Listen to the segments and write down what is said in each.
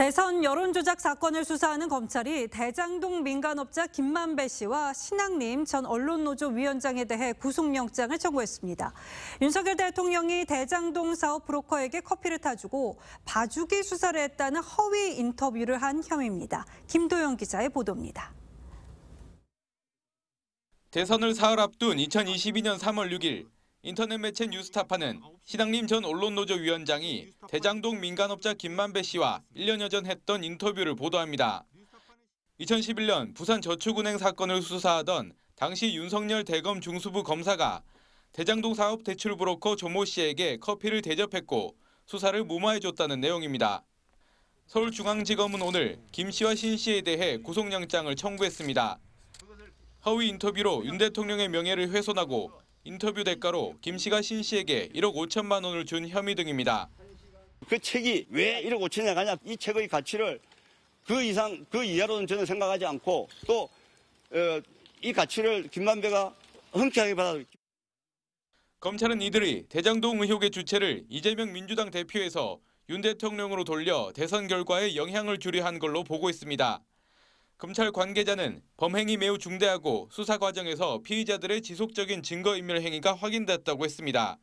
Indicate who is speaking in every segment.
Speaker 1: 대선 여론조작 사건을 수사하는 검찰이 대장동 민간업자 김만배 씨와 신학림 전 언론노조 위원장에 대해 구속영장을 청구했습니다. 윤석열 대통령이 대장동 사업 브로커에게 커피를 타주고 봐주기 수사를 했다는 허위 인터뷰를 한 혐의입니다. 김도영 기자의 보도입니다.
Speaker 2: 대선을 사흘 앞둔 2022년 3월 6일 인터넷 매체 뉴스타파는 신학림 전 언론노조 위원장이 대장동 민간업자 김만배 씨와 1년여 전 했던 인터뷰를 보도합니다. 2011년 부산 저축은행 사건을 수사하던 당시 윤석열 대검 중수부 검사가 대장동 사업 대출 브로커 조모 씨에게 커피를 대접했고 수사를 무마해줬다는 내용입니다. 서울중앙지검은 오늘 김 씨와 신 씨에 대해 구속영장을 청구했습니다. 허위 인터뷰로 윤 대통령의 명예를 훼손하고 인터뷰 대가로 김 씨가 신 씨에게 1억 5천만 원을 준 혐의 등입니다. 그 책이 왜 1억 5천에 가냐 이
Speaker 3: 책의 가치를 그 이상 그 이하로는 저는 생각하지 않고 또이 어, 가치를 김만배가
Speaker 2: 흔쾌하게 받아들였 검찰은 이들이 대장동 의혹의 주체를 이재명 민주당 대표에서 윤 대통령으로 돌려 대선 결과에 영향을 주려 한 걸로 보고 있습니다. 검찰 관계자는 범행이 매우 중대하고 수사 과정에서 피의자들의 지속적인 증거인멸 행위가 확인됐다고 했습니다.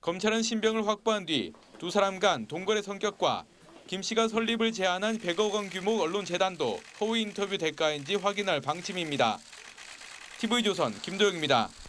Speaker 2: 검찰은 신병을 확보한 뒤 두 사람 간 동거래 성격과 김 씨가 설립을 제안한 100억 원 규모 언론 재단도 허위 인터뷰 대가인지 확인할 방침입니다. TV조선 김도영입니다.